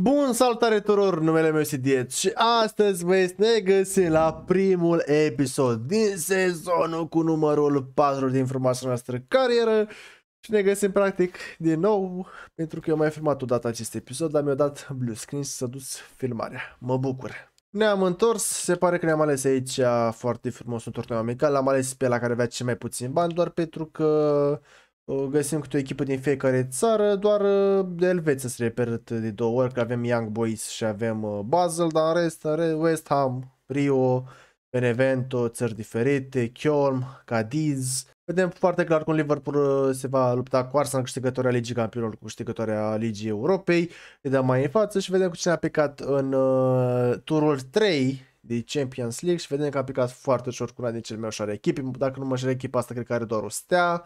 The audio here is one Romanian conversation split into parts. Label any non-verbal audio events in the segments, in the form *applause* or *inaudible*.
Bun, salutare tuturor, numele meu este Diet și astăzi băieți ne găsim la primul episod din sezonul cu numărul 4 din frumoasa noastră carieră și ne găsim practic din nou pentru că eu mai filmat odată acest episod, dar mi-a dat blue screen să duc dus filmarea. Mă bucur! Ne-am întors, se pare că ne-am ales aici foarte frumos un turneu amical, l-am ales pe la care avea cel mai puțin bani doar pentru că Găsim câte o echipă din fiecare țară, doar uh, de Elveția se repetă de două ori, că avem Young Boys și avem uh, Basel, dar în rest, West Ham, Rio, Benevento, țări diferite, Chiorm, Cadiz. Vedem foarte clar cum Liverpool uh, se va lupta cu Arsenal câștigătoarea Ligii Campionilor cu câștigătoarea Ligii Europei. Ne dăm mai în față și vedem cu cine a picat în uh, turul 3 de Champions League și vedem că a picat foarte ușor cu una din cele mai ușoare echipe. Dacă nu mă știu echipa asta, cred că are doar o stea.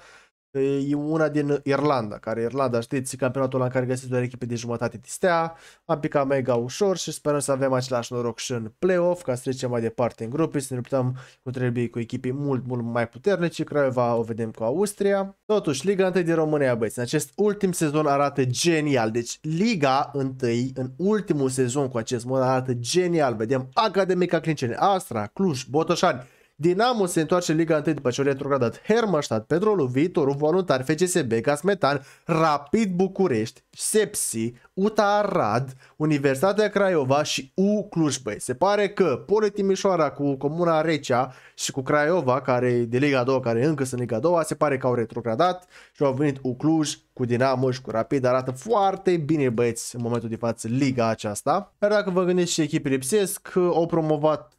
E una din Irlanda, care Irlanda, știți, campionatul la care găsiți doar echipe de jumătate de stea. Am picat mega ușor și sperăm să avem același noroc și în play-off, ca să trecem mai departe în grupe, să ne luptăm cu trebuie cu echipe mult, mult mai puternice. Craiova o vedem cu Austria. Totuși, Liga 1 din România, băieți, în acest ultim sezon arată genial. Deci, Liga 1 în ultimul sezon cu acest mod arată genial. Vedem Academica Clinceni, Astra, Cluj, Botoșani, Dinamo se întoarce în Liga 1 după ce au retrogradat Hermannstadt, Petrolul, Viitorul, Voluntar, FCSB, Gasmetan, Rapid București, Sepsi, UTA Arad, Universitatea Craiova și U Cluj. Băi, se pare că Poli Timișoara cu Comuna Recea și cu Craiova, care e de Liga 2, care încă sunt Liga 2, se pare că au retrogradat și au venit U Cluj cu Dinamo și cu Rapid. Arată foarte bine băieți în momentul de față liga aceasta. Dar dacă vă gândiți și echipele lipsesc, au promovat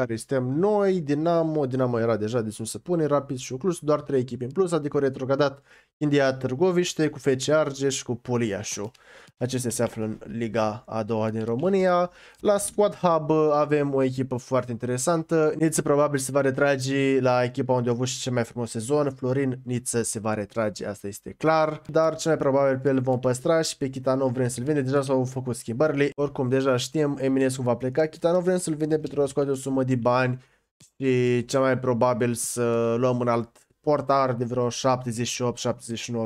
care suntem noi, Dinamo, Dinamo era deja de sus să pune, Rapid și Cluj, doar trei echipe în plus, adică o retrogradat India Târgoviște cu FC Argeș cu Poliașu. Acestea se află în Liga a doua din România. La Squad Hub avem o echipă foarte interesantă. Niță probabil se va retrage la echipa unde a avut și cel mai frumos sezon. Florin Niță se va retrage, asta este clar. Dar cel mai probabil pe el vom păstra și pe Chitanov vrem să-l vinde. Deja s-au făcut schimbările. Oricum, deja știm, Eminescu va pleca. Chitanov vrem să-l vinde pentru a scoate o sumă de bani și cel mai probabil să luăm un alt portar de vreo 78-79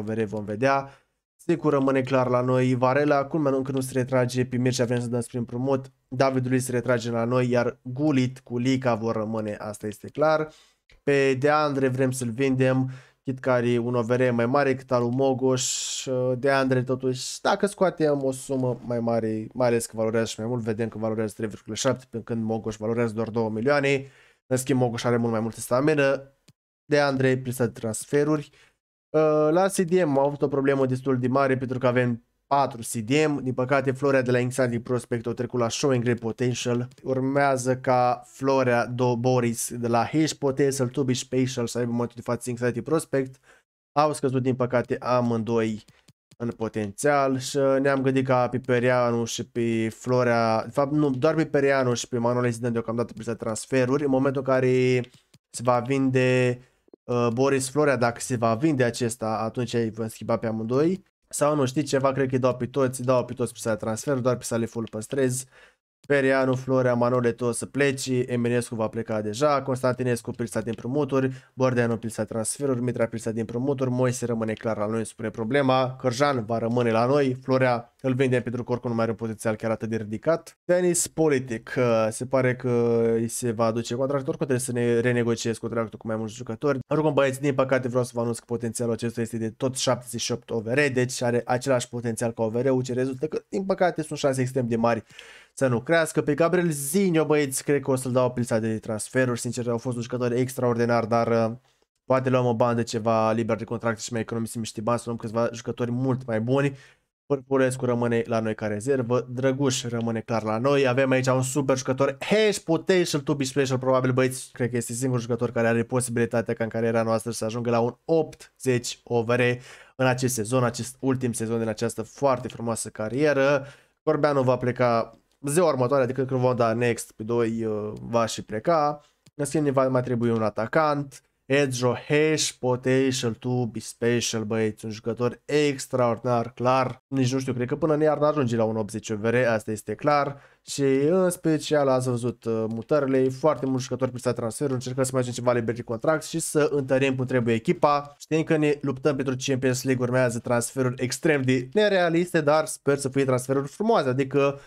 vere vom vedea. Sigur rămâne clar la noi Varela, culmea încă nu se retrage, pe Mircea vrem să dăm prin promot, Davidului se retrage la noi, iar Gulit cu Lica vor rămâne, asta este clar. Pe Deandre vrem să-l vindem, Kitcari un OVR mai mare cât al mogos Mogoș, uh, de Andrei totuși, dacă scoatem o sumă mai mare, mai ales că valorează și mai mult, vedem că valorează 3,7, până când Mogoș valorează doar 2 milioane, în schimb Mogoș are mult mai multe stamină, de Andre, prisa de transferuri. Uh, la CDM am avut o problemă destul de mare pentru că avem 4 CDM, din păcate Florea de la Insanity Prospect o trecut la Showing Great Potential, urmează ca Florea do Boris de la Hash Potential to be Special să aibă momentul de față Insanity Prospect, au scăzut din păcate amândoi în potențial și ne-am gândit ca Piperianu și pe Florea, de fapt nu, doar Piperianu și pe Manuel Zidane deocamdată printre transferuri, în momentul în care se va vinde uh, Boris Florea, dacă se va vinde acesta, atunci îi vom schimba pe amândoi sau nu știi ceva, cred că îi dau pe toți, îi dau pe toți pe să transfer, doar pe sale full păstrez. Perianu, Florea, Manole tot să pleci, Eminescu va pleca deja, Constantinescu pilsa din promuturi, Bordeanu pilsa transferuri, Mitra pilsa din promuturi, Moise rămâne clar la noi, spune problema, Cărjan va rămâne la noi, Florea îl vindem pentru că oricum nu mai are un potențial chiar atât de ridicat. Dennis Politic. Uh, se pare că îi se va aduce contractul. Oricum trebuie să ne renegociez contractul cu mai mulți jucători. Oricum băieți, din păcate vreau să vă anunț că potențialul acesta este de tot 78 OVR. Deci are același potențial ca OVR-ul ce rezultă că din păcate sunt șanse extrem de mari să nu crească. Pe Gabriel Zinio, băieți, cred că o să-l dau o de transferuri. Sincer, au fost un jucător extraordinar, dar uh, poate luăm o bandă ceva liber de contract și mai economisim niște bani, să luăm câțiva jucători mult mai buni Părpulescu rămâne la noi ca rezervă, Drăguș rămâne clar la noi, avem aici un super jucător, hash potential to be special, probabil băieți, cred că este singurul jucător care are posibilitatea ca în cariera noastră să ajungă la un 80 over în acest sezon, acest ultim sezon din această foarte frumoasă carieră. Corbeanu va pleca ziua următoare, adică când vom da next pe 2 uh, va și pleca, în schimb ne va mai trebui un atacant, Edjo Hash Potential to be special, băieți, un jucător extraordinar, clar. Nici nu știu, cred că până în iarnă ajunge la un 80 OVR, asta este clar. Și în special ați văzut uh, mutările, foarte mulți jucători prin transferul, încercăm să mai facem ceva liber de contract și să întărim cum trebuie echipa. Știm că ne luptăm pentru Champions League, urmează transferuri extrem de nerealiste, dar sper să fie transferuri frumoase, adică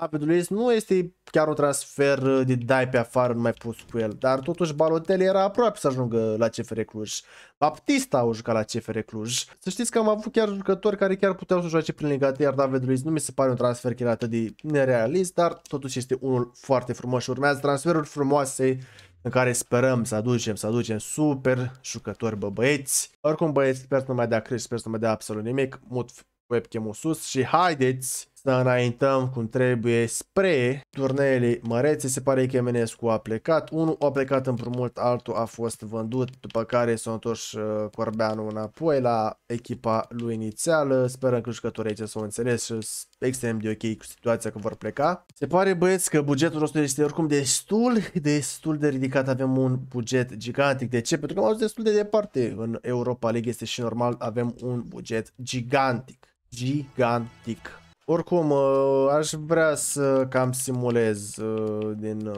David Luiz nu este chiar un transfer uh, de dai pe afară, nu mai pus cu el, dar totuși Balotelli era aproape să ajungă la CFR Cluj. Baptista a jucat la CFR Cluj. Să știți că am avut chiar jucători care chiar puteau să joace prin legat, iar David Luiz nu mi se pare un transfer chiar atât de nerealist, dar totuși este unul foarte frumos și urmează transferuri frumoase în care sperăm să aducem, să aducem super jucători, bă băieți. Oricum băieți, sper să nu mai dea crești, sper să nu mai dea absolut nimic, mut webcam-ul sus și haideți să înaintăm cum trebuie spre turneele mărețe. Se pare că Eminescu a plecat. Unul a plecat împrumut, altul a fost vândut, după care s-a întors uh, Corbeanu înapoi la echipa lui inițială. Sperăm că jucătorii aici s-au înțeles și extrem de ok cu situația că vor pleca. Se pare băieți că bugetul nostru este oricum destul, destul de ridicat. Avem un buget gigantic. De ce? Pentru că am ajuns destul de departe în Europa League. Este și normal, avem un buget gigantic. Gigantic. Oricum, uh, aș vrea să cam simulez uh, din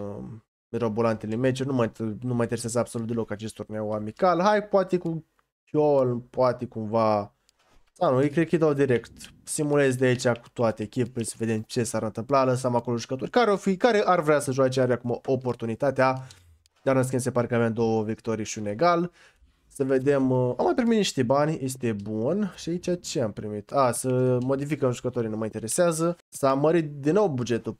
mirabolantele uh, meciuri, nu mă, nu mă interesează absolut deloc acest turneu amical. Hai, poate cu Chiol, poate cumva... Da, nu, eu cred că dau direct. Simulez de aici cu toate echipele să vedem ce s-ar întâmpla, lăsăm acolo jucători care, o fi, care ar vrea să joace, are acum oportunitatea. Dar în schimb se pare că avem două victorii și un egal. Să vedem, uh, am mai primit niște bani, este bun. Și aici ce am primit? A, să modificăm jucătorii, nu mă interesează. S-a mărit din nou bugetul,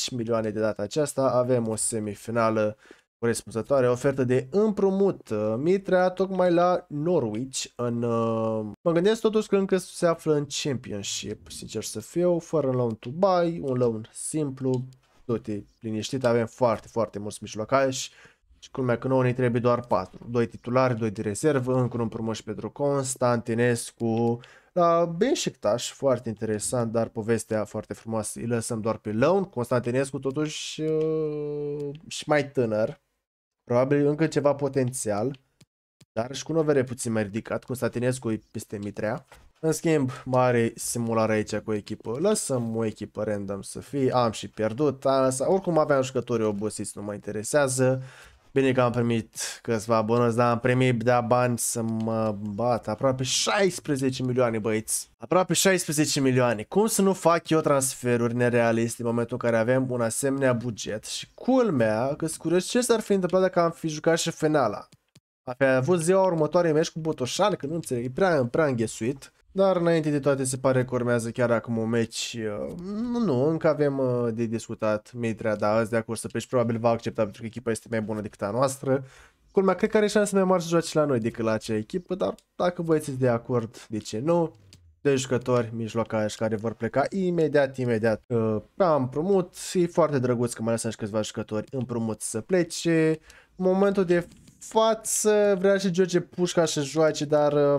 14,5 milioane de data aceasta. Avem o semifinală corespunzătoare, ofertă de împrumut uh, Mitrea tocmai la Norwich în... Uh, mă gândesc totuși că încă se află în Championship, sincer să fiu, fără un loan to buy, un loan simplu, tot e liniștit, avem foarte, foarte mulți mijlocași și deci culmea că nouă ne trebuie doar 4. doi titulari, doi de rezervă, încă un împrumut și pentru Constantinescu. La da, Benșictaș, foarte interesant, dar povestea foarte frumoasă. Îi lăsăm doar pe loan. Constantinescu totuși uh, și mai tânăr. Probabil încă ceva potențial. Dar și cu un overe puțin mai ridicat. Constantinescu e peste Mitrea. În schimb, mare simulare aici cu echipă. Lăsăm o echipă random să fie. Am și pierdut. Am Oricum aveam jucători obosiți, nu mă interesează. Bine că am primit câțiva bonus, dar am primit de bani să mă bat. Aproape 16 milioane, băieți. Aproape 16 milioane. Cum să nu fac eu transferuri nerealiste în momentul în care avem un asemenea buget? Și culmea că scurăț, ce s-ar fi întâmplat dacă am fi jucat și finala. A fi avut ziua următoare meci cu Botoșan, că nu înțeleg, e prea, prea înghesuit. Dar înainte de toate se pare că urmează chiar acum un meci. Uh, nu, nu, încă avem uh, de discutat Mitrea, dar azi de acord să pleci probabil va accepta pentru că echipa este mai bună decât a noastră. Culmea, cred că are șanse mai mari să joace la noi decât la acea echipă, dar dacă vă de acord, de ce nu? de jucători mijlocași care vor pleca imediat, imediat am uh, împrumut. E foarte drăguț că mai și câțiva jucători împrumut să plece. În momentul de față vrea și George Pușca să joace, dar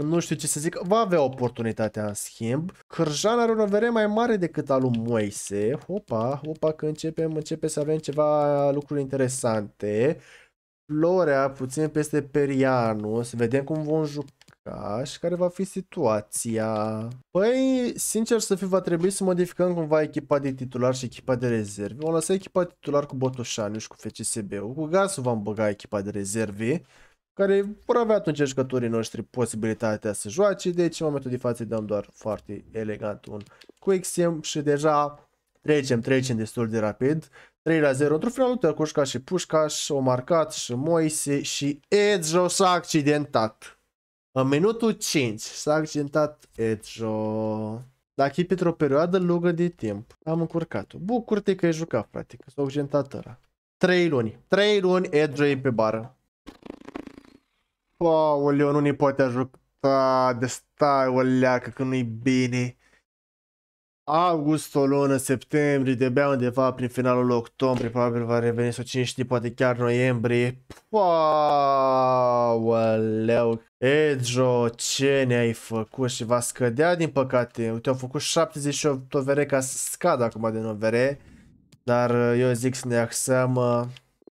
nu știu ce să zic, va avea oportunitatea în schimb. Cărjan are un avere mai mare decât al lui Moise. Opa, opa că începem, începe să avem ceva lucruri interesante. Florea puțin peste Perianu, să vedem cum vom juca și care va fi situația. Păi, sincer să fiu, va trebui să modificăm cumva echipa de titular și echipa de rezerve. Vom lăsa echipa titular cu Botoșaniu și cu FCSB-ul. Cu Gasul vom băga echipa de rezerve care vor avea atunci jucătorii noștri posibilitatea să joace, deci în momentul de față dăm doar foarte elegant un quick sim și deja trecem, trecem destul de rapid. 3 la 0 într-un final, Tăcușca și Pușcaș o marcat și Moise și Edjo s-a accidentat. În minutul 5 s-a accidentat Edjo. Dacă e pentru o perioadă lungă de timp, am încurcat-o. Bucur-te că ai jucat, frate, că s-a accidentat ăla. 3 luni. 3 luni Edjo e pe bară. Aoleu, nu ne poate ajuta de stai o leacă că nu-i bine. August, o lună, septembrie, de bea undeva prin finalul octombrie, probabil va reveni sau cine știe, poate chiar noiembrie. leu. Edjo, ce ne-ai făcut și va scădea din păcate. Uite, au făcut 78 OVR ca să scadă acum din OVR. dar uh, eu zic să ne axăm uh,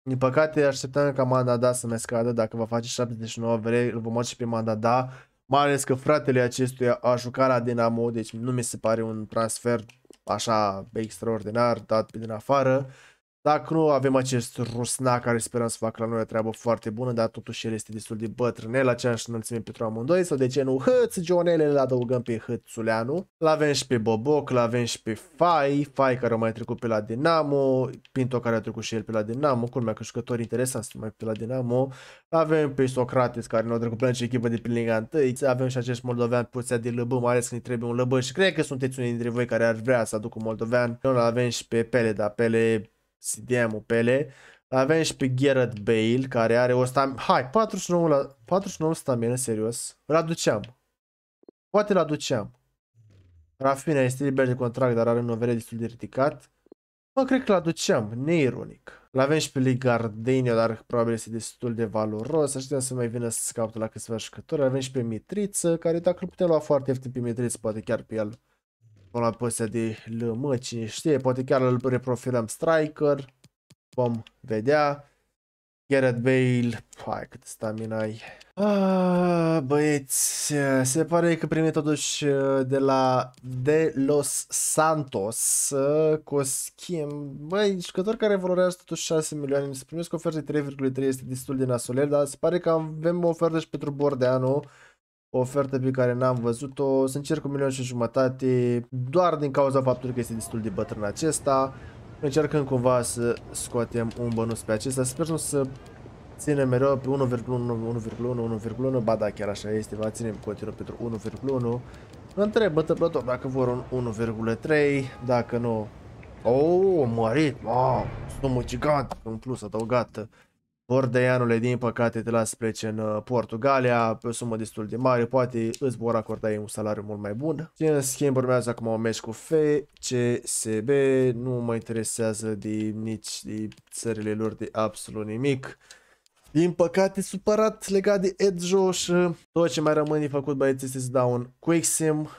din păcate, așteptăm ca Mandada să ne scadă. Dacă va face 79 vrei, îl vom și pe Mandada. Mai ales că fratele acestuia a jucat la Dinamo, deci nu mi se pare un transfer așa extraordinar, dat pe din afară. Dacă nu avem acest rusna care sperăm să facă la noi o treabă foarte bună, dar totuși el este destul de bătrânel, aceeași înălțime pentru amândoi, sau de ce nu Hăț Gionele, îl adăugăm pe Hățuleanu. L-avem și pe Boboc, l-avem și pe Fai, Fai care a mai trecut pe la Dinamo, Pinto care a trecut și el pe la Dinamo, culmea că jucători interesanți mai pe la Dinamo. L-avem pe Socrates care nu a trecut pe nicio echipă de prin Liga 1, avem și acest moldovean pe de lăbă, mai ales când îi trebuie un lăbă și cred că sunteți unii dintre voi care ar vrea să aducă un moldovean. L-avem și pe Pele, dar Pele CDM-ul Pele. Avem și pe Gerard Bale, care are o stam... Hai, 49, la... 49 stamina, serios. Îl aduceam. Poate îl aduceam. Rafinha este liber de contract, dar are un overe destul de ridicat. Mă, cred că l-aduceam, neironic. L-avem și pe lui Gardenio, dar probabil este destul de valoros. Așteptăm să mai vină să la câțiva jucători. L-avem și pe Mitriță, care dacă îl putem lua foarte ieftin pe Mitriță, poate chiar pe el Vom la poziția de LM, cine știe, poate chiar îl reprofilăm striker, vom vedea. Gareth Bale, hai cât stamina ai. Ah, băieți, se pare că primim totuși uh, de la De Los Santos uh, cu o schimb. Băi, jucători care valorează totuși 6 milioane, se primesc oferte 3,3, este destul de nasoler, dar se pare că avem o ofertă și pentru Bordeanu o ofertă pe care n-am văzut-o, să încerc un milion și jumătate doar din cauza faptului că este destul de bătrân acesta. Încercăm cumva să scoatem un bonus pe acesta, sper nu să ținem mereu pe 1,1, 1,1, 1,1, ba da, chiar așa este, va ținem continuu pentru 1,1. Întreb întâmplător dacă vor un 1,3, dacă nu... Oh, mărit, wow, sumă gigant, un plus adăugată. Bordeanule, din păcate, te las plece în uh, Portugalia pe o sumă destul de mare, poate îți vor acorda ei un salariu mult mai bun. Și în schimb urmează acum un meci cu FCSB, nu mă interesează de nici de țările lor de absolut nimic. Din păcate, supărat legat de Edjo și uh, tot ce mai rămâne făcut băieții este să dau un quick sim.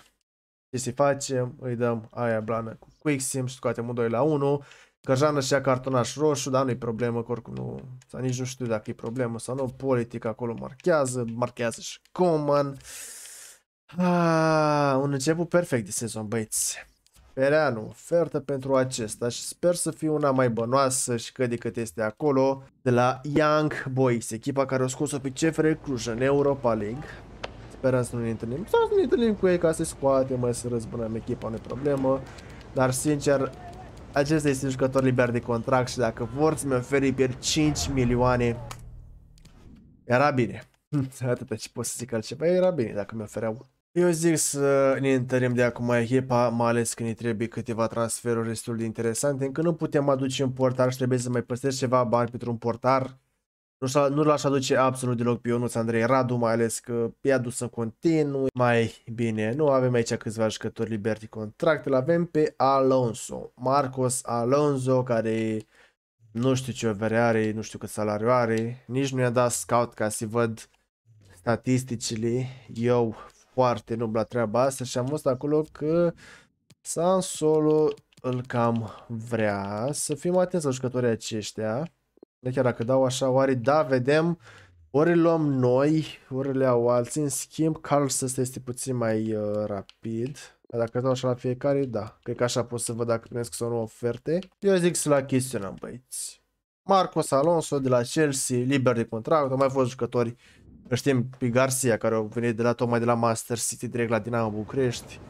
Ce se facem? Îi dăm aia blană cu quick sim și scoatem un 2 la 1. Căjană și ia cartonaș roșu, dar nu-i problemă, că oricum nu, sau nici nu știu dacă e problemă sau nu, politic acolo marchează, marchează și Coman. Ah, un început perfect de sezon, băieți. Pereanu, ofertă pentru acesta și sper să fie una mai bănoasă și cât de cât este acolo de la Young Boys, echipa care a scos-o pe CFR Cluj în Europa League. Sperăm să nu ne întâlnim, sau să ne întâlnim cu ei ca să-i scoatem, mai să răzbunăm echipa, nu problemă. Dar sincer, acesta este jucător liber de contract și dacă vor să-mi oferi pierd 5 milioane, era bine. *laughs* Atât ce pot să zic altceva, era bine dacă mi ofereau. Eu zic să ne întărim de acum echipa, mai ales când ne trebuie câteva transferuri destul de interesante. Încă nu putem aduce un portar și trebuie să mai păstrez ceva bani pentru un portar. Nu, nu l-aș aduce absolut deloc pe Ionuț Andrei Radu, mai ales că e adus în continuu. Mai bine, nu avem aici câțiva jucători liberi de contract, îl avem pe Alonso, Marcos Alonso, care nu știu ce overe are, nu știu cât salariu are, nici nu i-a dat scout ca să văd statisticile. Eu foarte nu la treaba asta și am văzut acolo că Sansolo îl cam vrea. Să fim atenți la jucătorii aceștia. Nu chiar dacă dau așa, oare da, vedem, ori luăm noi, ori le au alții. În schimb, Carlos este puțin mai uh, rapid. Dacă dau așa la fiecare, da. Cred că așa pot să văd dacă primesc sau nu oferte. Eu zic să la chestionăm, băieți. Marcos Alonso de la Chelsea, liber de contract, au mai fost jucători. Știm pe Garcia, care au venit de la tocmai de la Master City direct la Dinamo București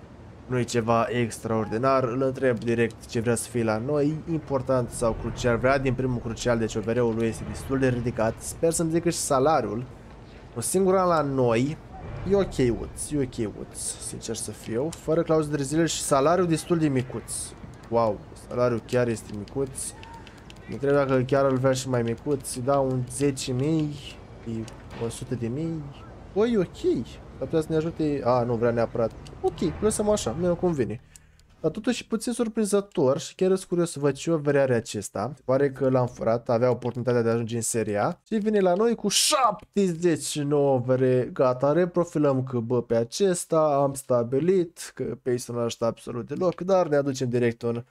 nu e ceva extraordinar, îl întreb direct ce vrea să fie la noi, important sau crucial, vrea din primul crucial, deci OVR-ul lui este destul de ridicat, sper să-mi zică și salariul, singur an la noi, e ok uț, e ok uț, sincer să fiu, fără clauze de zile și salariul destul de micuț, wow, salariul chiar este micuț, mă întreb dacă chiar îl vrea și mai micuț, da un 10.000, 100.000, păi ok, dar putea să ne ajute... A, nu vrea neapărat. Ok, lăsăm așa, mi-e cum vine. Dar totuși puțin surprinzător și chiar sunt curios să văd ce ofere are acesta. Pare că l-am furat, avea oportunitatea de a ajunge în seria. Și vine la noi cu 79 vre. Gata, reprofilăm că bă pe acesta, am stabilit că pe ei nu absolut deloc, dar ne aducem direct în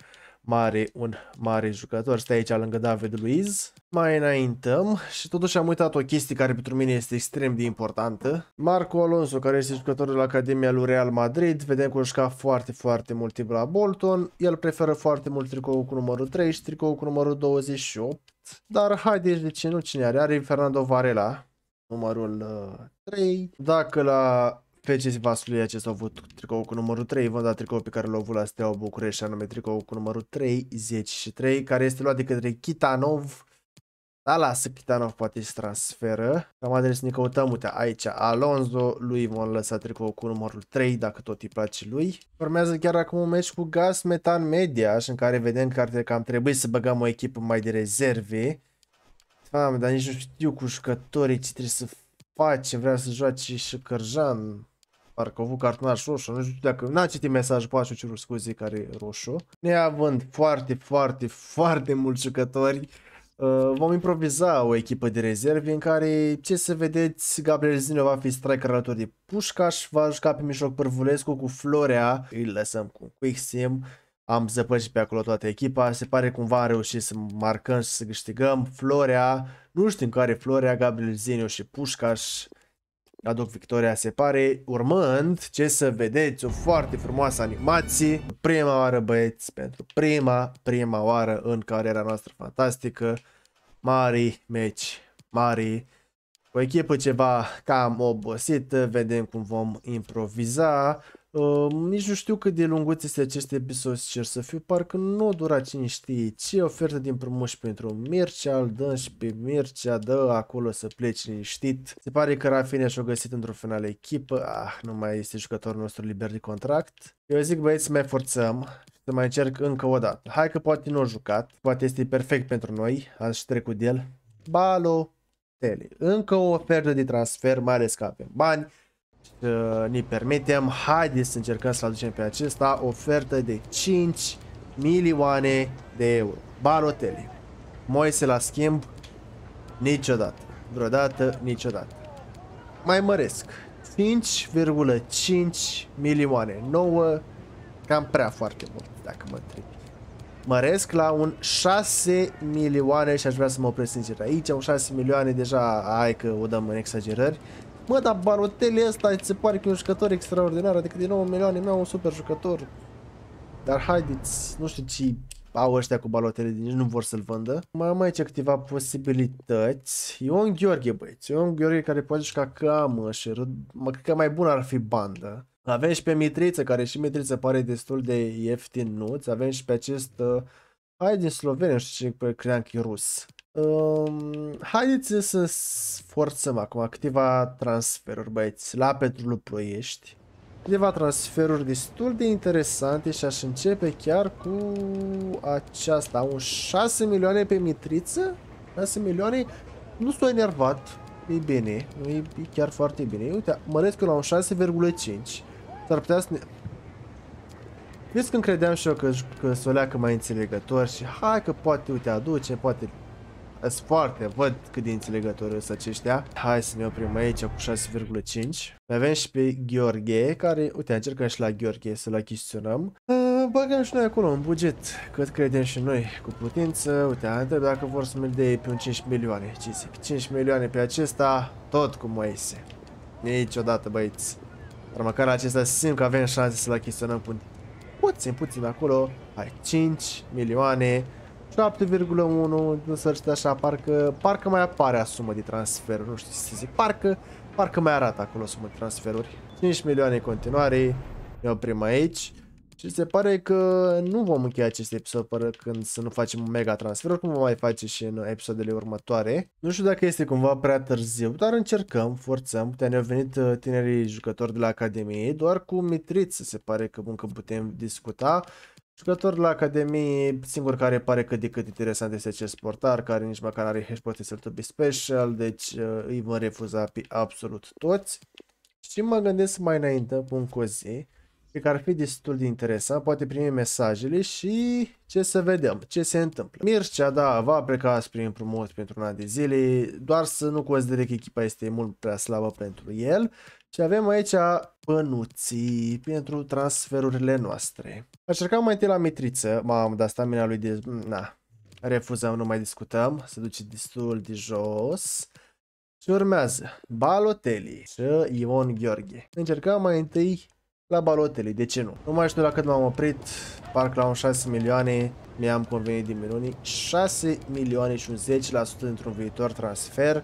mare, un mare jucător. Stai aici lângă David Luiz. Mai înaintăm și totuși am uitat o chestie care pentru mine este extrem de importantă. Marco Alonso, care este jucătorul la Academia lui Real Madrid, vedem că a foarte, foarte mult timp la Bolton. El preferă foarte mult tricou cu numărul 3 și tricou cu numărul 28. Dar haideți de ce nu cine are? Are Fernando Varela, numărul 3. Uh, Dacă la Precis vasului acesta au avut tricou cu numărul 3, vom da tricou pe care l-au avut la Steaua București, anume tricou cu numărul 3, care este luat de către Kitanov. Da, lasă, Kitanov poate să transferă. Cam adres ne căutăm, uite, aici, Alonso, lui vom lăsa tricou cu numărul 3, dacă tot îi place lui. Formează chiar acum un meci cu Gas Metan Media, în care vedem că ar că am trebuit să băgăm o echipă mai de rezerve. Doamne, dar nici nu știu cu jucătorii ce trebuie să facem, vreau să joace și Cărjan parcă au avut cartonaș roșu, nu știu dacă, n-am citit mesajul, poate și cerut scuze care e roșu. Neavând foarte, foarte, foarte mulți jucători, uh, vom improviza o echipă de rezervi în care, ce să vedeți, Gabriel Zine va fi striker alături de Pușcaș, va juca pe mijloc Părvulescu cu Florea, îi lăsăm cu Quick Sim, am zăpășit pe acolo toată echipa, se pare cumva a reușit să marcăm și să câștigăm Florea, nu știm care Florea, Gabriel Zinio și Pușcaș, aduc victoria se pare, urmând ce să vedeți o foarte frumoasă animație, prima oară băieți, pentru prima, prima oară în cariera noastră fantastică, mari meci, mari, o echipă ceva cam obosită, vedem cum vom improviza, Uh, nici nu știu cât de lunguț este acest episod, cer să fiu, parcă nu dura cine știe ce ofertă din promoși pentru Mircea, îl dăm și pe Mircea, dă acolo să pleci liniștit. Se pare că Rafinha și-o găsit într-o finală echipă, ah, nu mai este jucătorul nostru liber de contract. Eu zic băieți să mai forțăm, să mai încerc încă o dată. Hai că poate nu a jucat, poate este perfect pentru noi, aș trecut de el. Balo, tele. Încă o ofertă de transfer, mai ales că avem bani, deci, uh, ne permitem, haideți să încercăm să-l aducem pe acesta, ofertă de 5 milioane de euro. Balotelli. Moise la schimb, niciodată. Vreodată, niciodată. Mai măresc. 5,5 milioane. 9, cam prea foarte mult, dacă mă întreb. Măresc la un 6 milioane și aș vrea să mă opresc sincer aici. Un 6 milioane deja, hai că o dăm în exagerări. Mă, dar Balotelli ăsta îți se pare că e un jucător extraordinar, adică din 9 milioane mi-au un super jucător. Dar haideți, nu știu ce au ăștia cu balotele, nici nu vor să-l vândă. Mai am aici câteva posibilități. Ion Gheorghe, băieți. Ion Gheorghe care poate juca cam și mă cred că mai bun ar fi bandă. Avem și pe Mitriță, care și Mitriță pare destul de ieftin nuț. Avem și pe acest... Uh, hai din Slovenia, nu știu ce pe că e rus. Um, haideți să forțăm acum câteva transferuri, băieți, la petru Ploiești. Câteva transferuri destul de interesante și aș începe chiar cu aceasta. Un 6 milioane pe mitriță? 6 milioane? Nu sunt enervat. E bine. E chiar foarte bine. Uite, măresc eu la un 6,5. S-ar putea să ne... Vezi când credeam și eu că, că leacă mai înțelegător și hai că poate, uite, aduce, poate sunt foarte, văd cât de înțelegători sunt aceștia. Hai să ne oprim aici cu 6,5. Mai avem și pe Gheorghe, care, uite, încercăm și la Gheorghe să-l achiziționăm. Băgăm și noi acolo un buget, cât credem și noi, cu putință. Uite, întreb dacă vor să-mi de pe un 5 milioane. 5 milioane pe acesta, tot cum Moise. Niciodată, băieți. Dar măcar acesta simt că avem șanse să-l achiziționăm puțin, puțin acolo. Hai, 5 milioane. 7,1 însărcit așa, parcă, parcă mai apare sumă de transferuri, nu știu ce să zic, parcă, parcă mai arată acolo sumă de transferuri. 5 milioane continuare, ne oprim aici. Și se pare că nu vom încheia acest episod până când să nu facem un mega transfer, cum vom mai face și în episoadele următoare. Nu știu dacă este cumva prea târziu, dar încercăm, forțăm. Putea ne-au venit uh, tinerii jucători de la Academie, doar cu Mitriță se pare că încă putem discuta. Jucător la Academie, singur care pare cât de cât interesant este acest portar, care nici măcar are hash potențial to be special, deci uh, îi vom refuza pe absolut toți. Și mă gândesc mai înainte cu un cozi, pe care ar fi destul de interesant, poate primi mesajele și ce să vedem, ce se întâmplă. Mircea, da, va pleca spre împrumut pentru un an de zile, doar să nu considere că echipa este mult prea slabă pentru el și avem aici pănuții pentru transferurile noastre. Așercam mai întâi la mitriță. Mamă, dat stamina lui... De... Na, refuzăm, nu mai discutăm. Se duce destul de jos. Și urmează Balotelli și Ion Gheorghe. Încercăm mai întâi la Balotelli, de ce nu? Nu mai știu la cât m-am oprit, parc la un 6 milioane mi-am convenit din minunii. 6 milioane și un 10% într-un viitor transfer.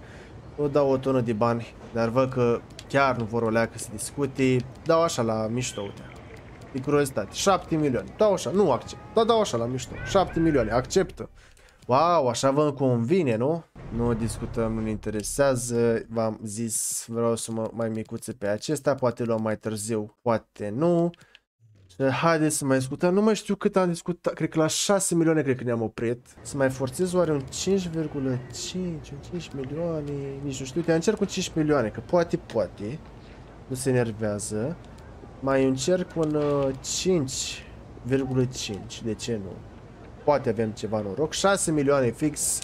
O dau o tonă de bani, dar văd că chiar nu vor o leacă să discute, dau așa la mișto, uite. E curiozitate, 7 milioane, dau așa, nu accept, dar dau așa la mișto, 7 milioane, acceptă. Wow, așa vă convine, nu? Nu discutăm, nu ne interesează, v-am zis, vreau să mă mai micuță pe acesta, poate luăm mai târziu, poate nu. Eh, haideți să mai discutăm. Nu mai știu cât am discutat. Cred că la 6 milioane cred că ne-am oprit. Să mai forțez oare un 5,5, un 5 milioane. Nici nu știu. Uite, încerc cu 5 milioane, că poate, poate. Nu se nervează. Mai încerc un 5,5. Eh, De ce nu? Poate avem ceva noroc. 6 milioane fix.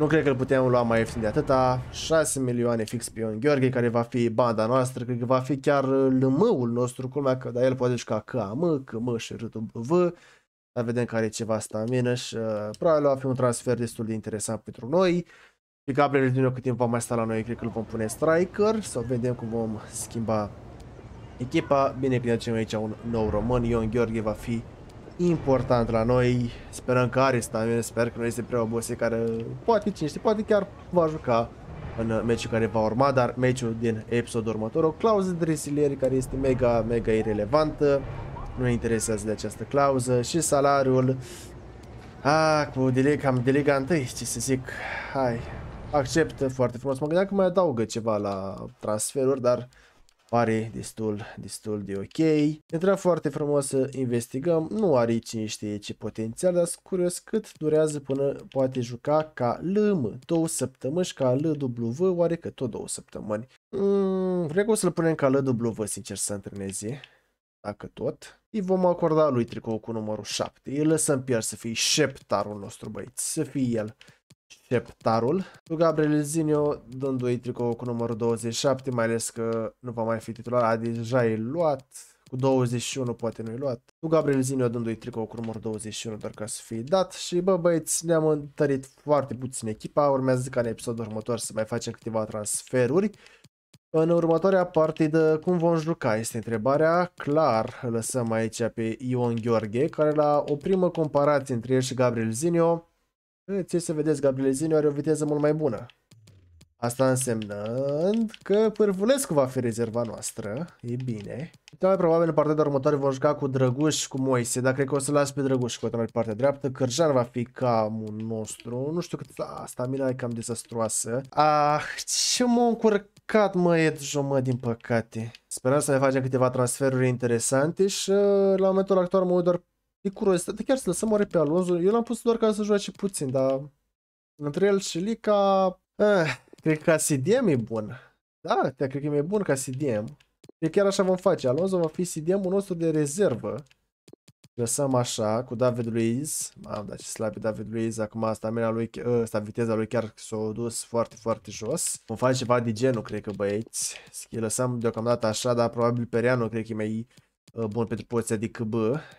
Nu cred că îl putem lua mai ieftin de atâta. 6 milioane fix pe Ion Gheorghe, care va fi banda noastră, cred că va fi chiar lămâul nostru, culmea că da, el poate juca că KM și RTV. Dar vedem care e ceva stamină și uh, probabil va fi un transfer destul de interesant pentru noi. Pe Gabriel din cât timp va mai sta la noi, cred că îl vom pune striker Să vedem cum vom schimba echipa. Bine, prin aici un nou român, Ion Gheorghe va fi important la noi. Sperăm că are stamina, sper că nu este prea obosit care poate cine știe, poate chiar va juca în meciul care va urma, dar meciul din episodul următor, o clauză de resiliere care este mega, mega irelevantă, nu ne interesează de această clauză și salariul Ah, cu delic, am de întâi, ce să zic, hai, accept foarte frumos, mă gândeam că mai adaugă ceva la transferuri, dar pare destul, destul de ok. Intra foarte frumos să investigăm, nu are cine știe ce potențial, dar sunt curios cât durează până poate juca ca LM, două săptămâni și ca LW, oare că tot două săptămâni. Mm, cred că o să-l punem ca LW, sincer, să întâlneze. dacă tot. Îi vom acorda lui tricou cu numărul 7, îi lăsăm pe el să fie șeptarul nostru, băieți, să fie el. Ceptarul. Tu Gabriel Zinio dându-i tricou cu numărul 27, mai ales că nu va mai fi titular, a deja e luat. Cu 21 poate nu-i luat. Tu Gabriel Zinio dându-i tricou cu numărul 21 doar ca să fie dat. Și bă băieți, ne-am întărit foarte puțin echipa. Urmează ca în episodul următor să mai facem câteva transferuri. În următoarea partidă, cum vom juca este întrebarea. Clar, lăsăm aici pe Ion Gheorghe, care la o primă comparație între el și Gabriel Zinio Îți eh, să vedeți, Zinio are o viteză mult mai bună. Asta însemnând că Pârvulescu va fi rezerva noastră. E bine. mai probabil în partea următoare vom juca cu Drăguș și cu Moise, dar cred că o să las pe Drăguș cu mai partea dreaptă. Cărjan va fi camul nostru. Nu știu cât... A, stamina e cam dezastruoasă. Ah, ce m-a încurcat, mă, Edjo, mă, din păcate. Sperăm să ne facem câteva transferuri interesante și eh, la momentul actual mă uit doar de curiozitate, chiar să lăsăm oare pe Alonso. Eu l-am pus doar ca să joace puțin, dar între el și Lica, eh, cred că CDM e bun. Da, te cred că e mai bun ca CDM. E chiar așa vom face. Alonso va fi CDM-ul nostru de rezervă. Lăsăm așa, cu David Luiz. Mamă, dar ce slab e David Luiz. Acum stamina lui, ăsta, viteza lui chiar s-a dus foarte, foarte jos. Vom face ceva de genul, cred că, băieți. Lăsăm deocamdată așa, dar probabil Periano, cred că e mai Uh, bun pentru poziția de KB,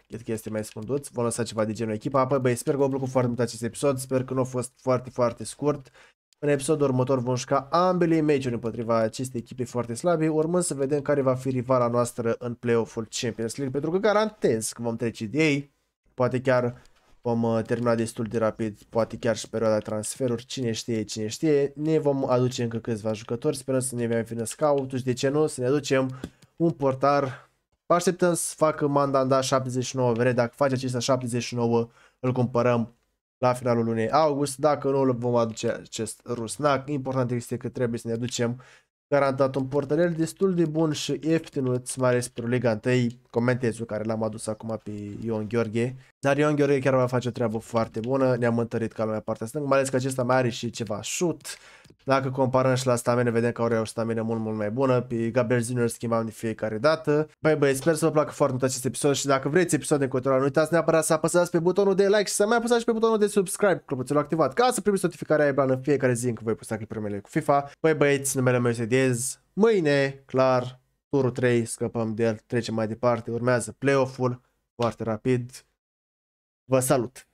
cred că este mai scundut, vom lăsa ceva de genul echipa. Apoi băi, sper că v-a plăcut foarte mult acest episod, sper că nu a fost foarte, foarte scurt. În episodul următor vom juca ambele meciuri împotriva acestei echipe foarte slabe, urmând să vedem care va fi rivala noastră în playoff ul Champions League, pentru că garantez că vom trece de ei, poate chiar vom uh, termina destul de rapid, poate chiar și perioada transferuri, cine știe, cine știe, ne vom aduce încă câțiva jucători, sperăm să ne avem în scout și de ce nu, să ne aducem un portar Vă așteptăm să facă Mandanda 79 VR. Dacă face acesta 79, îl cumpărăm la finalul lunii august. Dacă nu, îl vom aduce acest rusnac. Important este că trebuie să ne aducem garantat un portarel destul de bun și ieftin, mai ales pentru Liga 1. comentezul care l-am adus acum pe Ion Gheorghe. Dar Ion Gheorghe chiar va face o treabă foarte bună, ne-am întărit ca lumea partea stângă, mai ales că acesta mai are și ceva shoot. Dacă comparăm și la stamine, vedem că au o stamine mult, mult mai bună, pe Gabriel Junior schimbam de fiecare dată. Băi băieți, sper să vă placă foarte mult acest episod și dacă vreți episod în continuare, nu uitați neapărat să apăsați pe butonul de like și să mai apăsați și pe butonul de subscribe, clopoțelul activat, ca să primiți notificarea aia în fiecare zi în când voi posta clipurile mele cu FIFA. Băi băieți, numele meu este Diez, mâine, clar, turul 3, scăpăm de el, trecem mai departe, urmează off ul foarte rapid. Vă salut!